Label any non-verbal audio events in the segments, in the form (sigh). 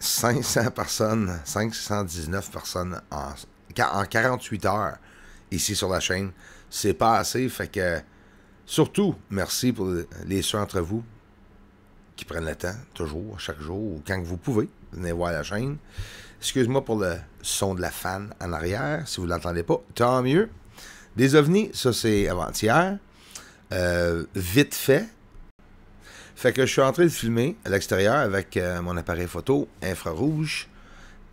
500 personnes, 519 personnes en, en 48 heures ici sur la chaîne. C'est pas assez, fait que surtout, merci pour les ceux entre vous qui prennent le temps, toujours, chaque jour, ou quand vous pouvez, venez voir la chaîne. Excuse-moi pour le son de la fan en arrière, si vous ne l'entendez pas, tant mieux. Des ovnis, ça c'est avant-hier. Euh, vite fait, fait que je suis en train de filmer à l'extérieur avec euh, mon appareil photo infrarouge.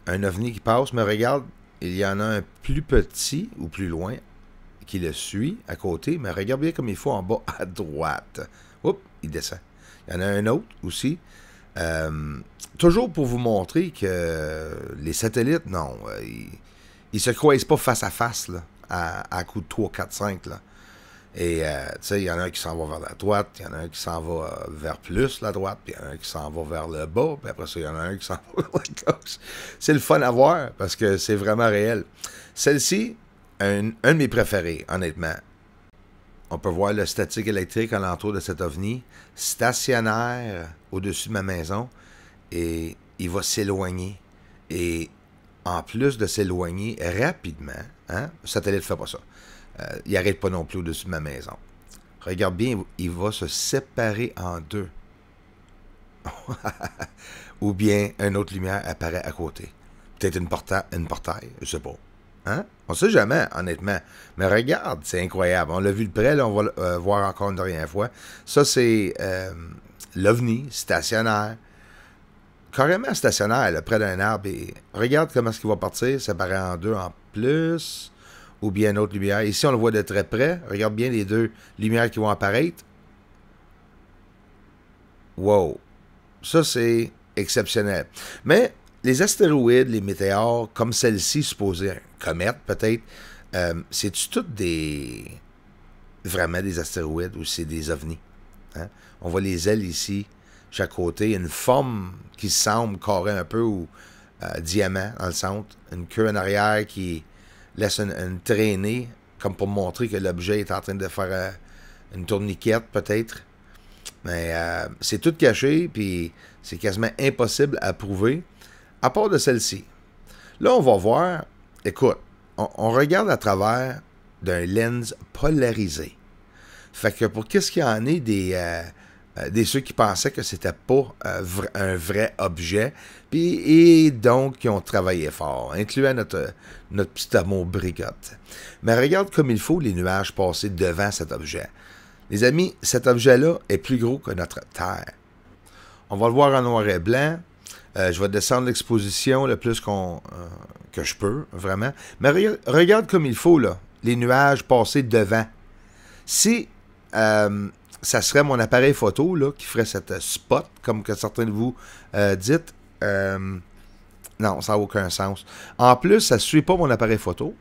Un ovni qui passe me regarde. Il y en a un plus petit ou plus loin qui le suit à côté, mais regarde bien comme il faut en bas à droite. Oups, il descend. Il y en a un autre aussi. Euh, toujours pour vous montrer que les satellites, non, euh, ils, ils se croisent pas face à face à, à coup de 3, 4, 5. Là. Et euh, tu sais, il y en a un qui s'en va vers la droite, il y en a un qui s'en va euh, vers plus la droite, puis il y en a un qui s'en va vers le bas, puis après ça, il y en a un qui s'en (laughs) va vers la gauche. C'est le fun à voir parce que c'est vraiment réel. Celle-ci, un, de mes préférés, honnêtement. On peut voir le statique électrique l'entour de cet ovni, stationnaire au-dessus de ma maison, et il va s'éloigner. Et en plus de s'éloigner rapidement, hein, le satellite ne fait pas ça euh, il n'arrête pas non plus au-dessus de ma maison. Regarde bien, il va se séparer en deux. (laughs) Ou bien une autre lumière apparaît à côté. Peut-être une, une portail, je sais pas. Hein? On sait jamais, honnêtement. Mais regarde, c'est incroyable. On l'a vu de près, on va le euh, voir encore une dernière fois. Ça, c'est euh, l'OVNI stationnaire. Carrément stationnaire, près d'un arbre. Et regarde comment est-ce qu'il va partir, séparer en deux en plus ou bien une autre lumière. Ici, on le voit de très près. Regarde bien les deux lumières qui vont apparaître. Wow! Ça, c'est exceptionnel. Mais les astéroïdes, les météores, comme celle-ci, supposée un comète peut-être, euh, c'est-tu toutes des... vraiment des astéroïdes ou c'est des ovnis? Hein? On voit les ailes ici, chaque côté. une forme qui semble carré un peu ou euh, diamant dans le centre. Une queue en arrière qui laisse une, traînée, comme pour montrer que l'objet est en train de faire euh, une tourniquette, peut-être. Mais euh, c'est tout caché, puis c'est quasiment impossible à prouver, à part de celle-ci. Là, on va voir, écoute, on, regarde à travers d'un lens polarisé. Fait que pour qu'est-ce qu'il y en a des, euh, euh, des ceux qui pensaient que c'était pas euh, un vrai objet, puis et donc qui ont travaillé fort, incluant notre, notre petit amour Brigotte. Mais regarde comme il faut les nuages passer devant cet objet. Les amis, cet objet-là est plus gros que notre Terre. On va le voir en noir et blanc. Euh, je vais descendre l'exposition le plus qu'on que je peux, vraiment. Mais regarde comme il faut, là, les nuages passer devant. Si ça serait mon appareil photo là, qui ferait cette euh, spot, comme que certains de vous euh, dites. Euh, non, ça n'a aucun sens. En plus, ça ne suit pas mon appareil photo.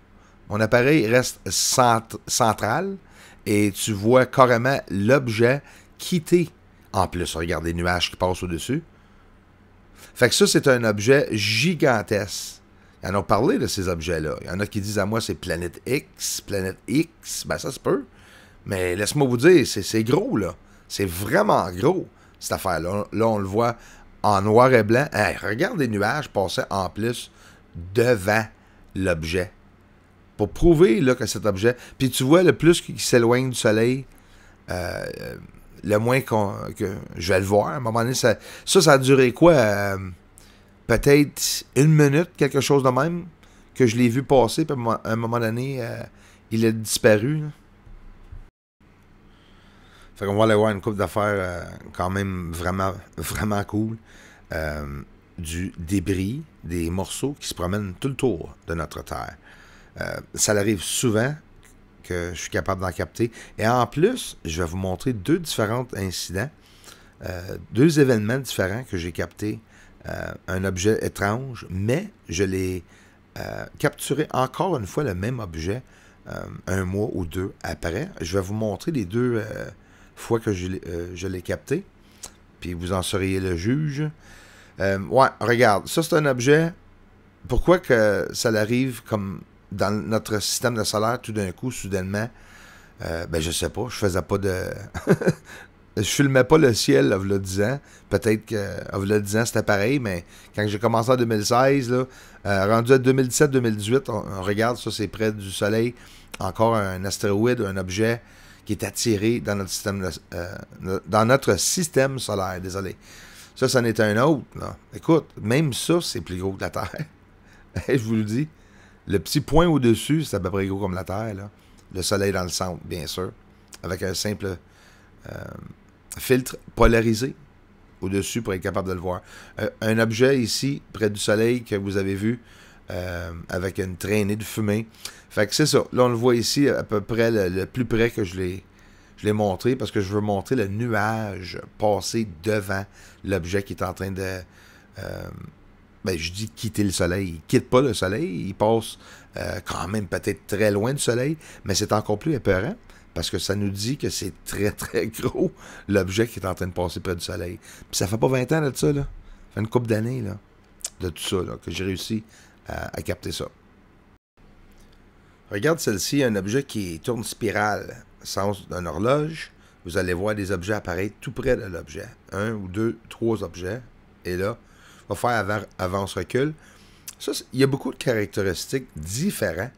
Mon appareil reste cent central et tu vois carrément l'objet quitter. En plus, regarde les nuages qui passent au-dessus. Fait que ça, c'est un objet gigantesque. Ils en ont parlé de ces objets-là. Il y en a qui disent à moi c'est planète X, planète X, ben ça se peut. Mais laisse-moi vous dire, c'est gros, là. C'est vraiment gros, cette affaire-là. Là, on le voit en noir et blanc. regarde les nuages passer en plus devant l'objet. Pour prouver là, que cet objet. Puis tu vois, le plus qu'il s'éloigne du soleil, euh, euh, le moins que je vais le voir. À un moment donné, ça, ça, a duré quoi euh, Peut-être une minute, quelque chose de même, que je l'ai vu passer. Puis à un moment donné, il a disparu. Là. Fait qu'on va aller voir une coupe d'affaires euh, quand même vraiment, vraiment cool. Euh, du débris, des morceaux qui se promènent tout le tour de notre Terre. Euh, ça arrive souvent que je suis capable d'en capter. Et en plus, je vais vous montrer deux différents incidents, deux événements différents que j'ai captés. un objet étrange, mais je l'ai capturé encore une fois le même objet un mois ou deux après. Je vais vous montrer les deux fois que euh, je, l'ai capté. Puis vous en seriez le juge. Euh, ouais, regarde, ça c'est un objet. Pourquoi que ça arrive comme dans notre système de salaire tout d'un coup, soudainement? Euh, ben je sais pas, je faisais pas de. (laughs) je filmais pas le ciel à le 10 ans. Peut-être que le disant, c'était pareil, mais quand j'ai commencé en 2016, là, euh, rendu à 2017-2018, regarde ça, c'est près du Soleil, encore un astéroïde, un objet qui est attiré dans notre système, euh, dans notre système solaire. Désolé. Ça, c'en est un autre. Écoute, même ça, c'est plus gros que la Terre. (laughs) Je vous le dis. Le petit point au-dessus, c'est à peu près gros comme la Terre. Le Soleil dans le centre, bien sûr, avec un simple euh, filtre polarisé au-dessus pour être capable de le voir. Euh, un objet ici, près du Soleil, que vous avez vu, euh, avec une traînée de fumée. Fait que c'est ça. Là, on le voit ici à peu près le, plus près que je l'ai je l'ai montré parce que je veux montrer le nuage passer devant l'objet qui est en train de. Euh, ben, je dis quitter le soleil. Il quitte pas le soleil, il passe euh, quand même peut-être très loin du soleil, mais c'est encore plus épeurant parce que ça nous dit que c'est très très (laughs) gros l'objet qui est en train de passer près du soleil. Puis ça fait pas 20 ans de ça, là. Ça fait une couple d'années, là, de tout ça, que j'ai réussi à, capter ça. Regarde celle-ci, un objet qui tourne spirale, sens d'une horloge. Vous allez voir des objets apparaître tout près de l'objet. Un ou deux, trois objets. Et là, on va faire avance-recul. il y a beaucoup de caractéristiques différentes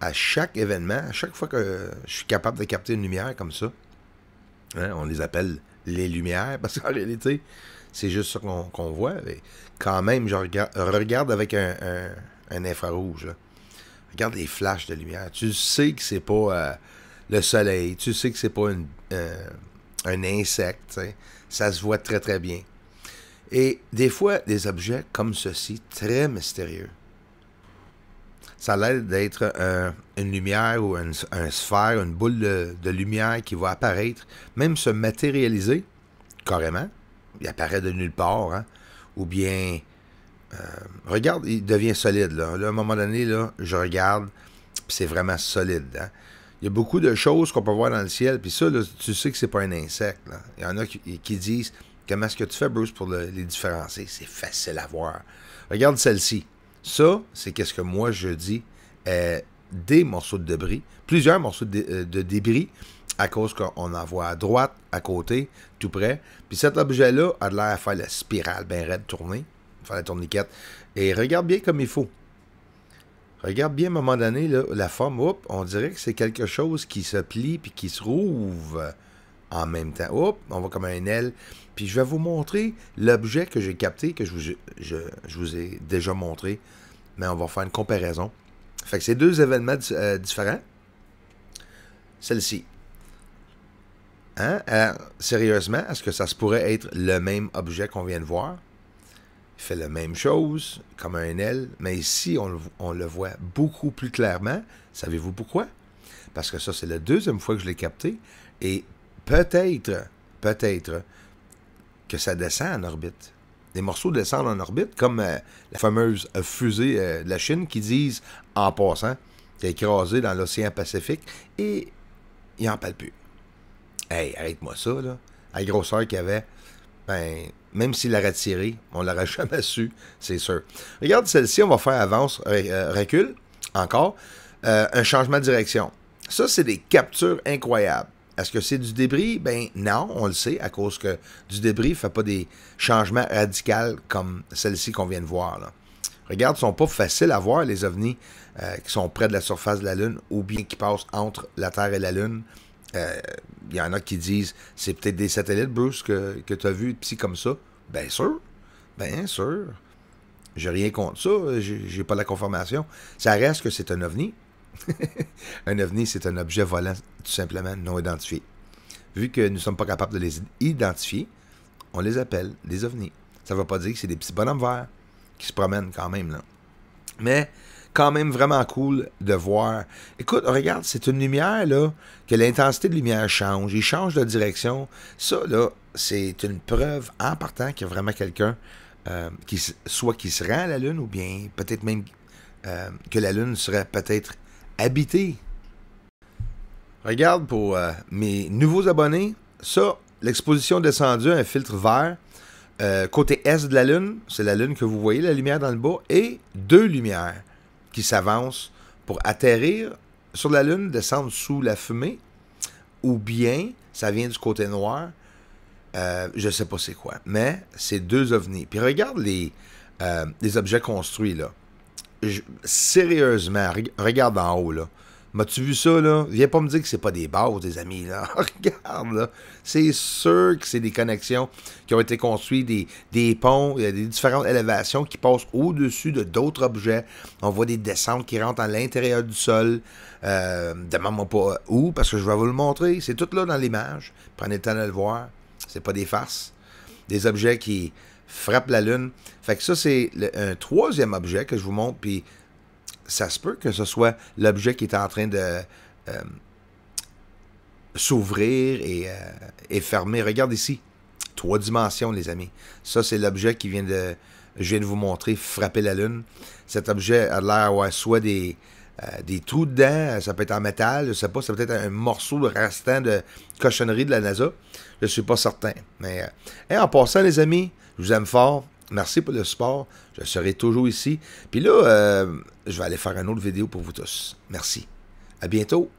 à chaque événement. À chaque fois que je suis capable de capter une lumière comme ça, hein, on les appelle les lumières parce qu'en réalité, c'est juste ça qu'on voit. Mais quand même, je regarde, avec un, infrarouge. Regarde les flashs de lumière. Tu sais que c'est pas euh, le soleil. Tu sais que c'est pas euh, un insecte. Ça se voit très, très bien. Et des fois, des objets comme ceci, très mystérieux. Ça a l'air d'être une lumière ou une, un sphère, une boule de lumière qui va apparaître, même se matérialiser carrément, il apparaît de nulle part, hein? ou bien, euh, regarde, il devient solide. Là. à un moment donné, là, je regarde, c'est vraiment solide. Hein. Il y a beaucoup de choses qu'on peut voir dans le ciel, puis ça, tu sais que c'est pas un insecte. Il y en a qui, disent, comment est-ce que tu fais, Bruce, pour les différencier? C'est facile à voir. Regarde celle-ci. Ça, c'est qu'est-ce que moi je dis, des morceaux de débris, plusieurs morceaux de euh, débris à cause qu'on en voit à droite, à côté, tout près. Puis cet objet-là a l'air à faire la spirale bien raide tourner, faire la tourniquette. Et regarde bien comme il faut. Regarde bien à un moment donné la forme. Oups, on dirait que c'est quelque chose qui se plie puis qui se rouvre en même temps. Oups, on voit comme un aile. Puis je vais vous montrer l'objet que j'ai capté, que je vous, ai déjà montré. Mais on va faire une comparaison. Fait que c'est deux événements euh, différents. Celle-ci, Hein? Euh, sérieusement, est-ce que ça se pourrait être le même objet qu'on vient de voir? Il fait la même chose, comme un aile, mais ici, on, le voit beaucoup plus clairement. Savez-vous pourquoi? Parce que ça, c'est la deuxième fois que je l'ai capté, et peut-être, peut-être, que ça descend en orbite. Les morceaux descendent en orbite, comme euh, la fameuse fusée euh, de la Chine qui disent, en passant, qui est écrasé dans l'océan Pacifique, et il en parle plus. Hey, arrête-moi ça, là. la grosseur qu'il y avait, ben, même s'il l'aurait retiré, on l'aurait (laughs) jamais su, c'est sûr. Regarde celle-ci, on va faire avance, euh, recul, encore. Euh, un changement de direction. Ça, c'est des captures incroyables. Est-ce que c'est du débris? Ben non, on le sait, à cause que du débris ne fait pas des changements radicaux comme celle-ci qu'on vient de voir. Là. Regarde, ils sont pas faciles à voir, les ovnis euh, qui sont près de la surface de la Lune ou bien qui passent entre la Terre et la Lune. Il euh, y en a qui disent c'est peut-être des satellites, Bruce, que, tu as vu, psy comme ça. Bien sûr. Bien sûr. J'ai rien contre ça. J'ai pas la confirmation. Ça reste que c'est un ovni. (laughs) un ovni, c'est un objet volant tout simplement non identifié. Vu que nous ne sommes pas capables de les identifier, on les appelle des ovnis. Ça ne veut pas dire que c'est des petits bonhommes verts qui se promènent quand même. Là. Mais quand même vraiment cool de voir. Écoute, regarde, c'est une lumière, là, que l'intensité de lumière change. Il change de direction. Ça, là, c'est une preuve en partant qu'il y a vraiment quelqu'un euh, qui, soit qui se rend à la Lune ou bien peut-être même euh, que la Lune serait peut-être habitée. Regarde pour euh, mes nouveaux abonnés, ça, l'exposition descendue, un filtre vert. côté S de la Lune, c'est la Lune que vous voyez, la lumière dans le bas, et deux lumières qui s'avance pour atterrir sur la Lune, descendre sous la fumée, ou bien ça vient du côté noir. je euh, je sais pas c'est quoi, mais c'est deux ovnis. Puis regarde les, euh, les objets construits là. sérieusement, regarde en haut là. M'as-tu vu ça, là? Viens pas me dire que c'est pas des bases, des amis, là. (laughs) Regarde, là. C'est sûr que c'est des connexions qui ont été construites, des, ponts, il y a des différentes élévations qui passent au-dessus de d'autres objets. On voit des descentes qui rentrent à l'intérieur du sol. Euh, demande-moi pas où, parce que je vais vous le montrer. C'est tout là dans l'image. Prenez le temps de le voir. C'est pas des farces. Des objets qui frappent la Lune. Fait que ça, c'est un troisième objet que je vous montre, puis ça se peut que ce soit l'objet qui est en train de euh, s'ouvrir euh, et, fermer. Regarde ici. Trois dimensions, les amis. Ça, c'est l'objet qui vient de. Je viens de vous montrer, frapper la Lune. Cet objet a l'air ouais, soit des, euh, des trous dedans, ça peut être en métal, je sais pas, ça peut être un morceau restant de cochonnerie de la NASA. Je ne suis pas certain. Mais, et en passant, les amis, je vous aime fort. Merci pour le support. Je serai toujours ici. Puis là, euh, je vais aller faire une autre vidéo pour vous tous. Merci. À bientôt.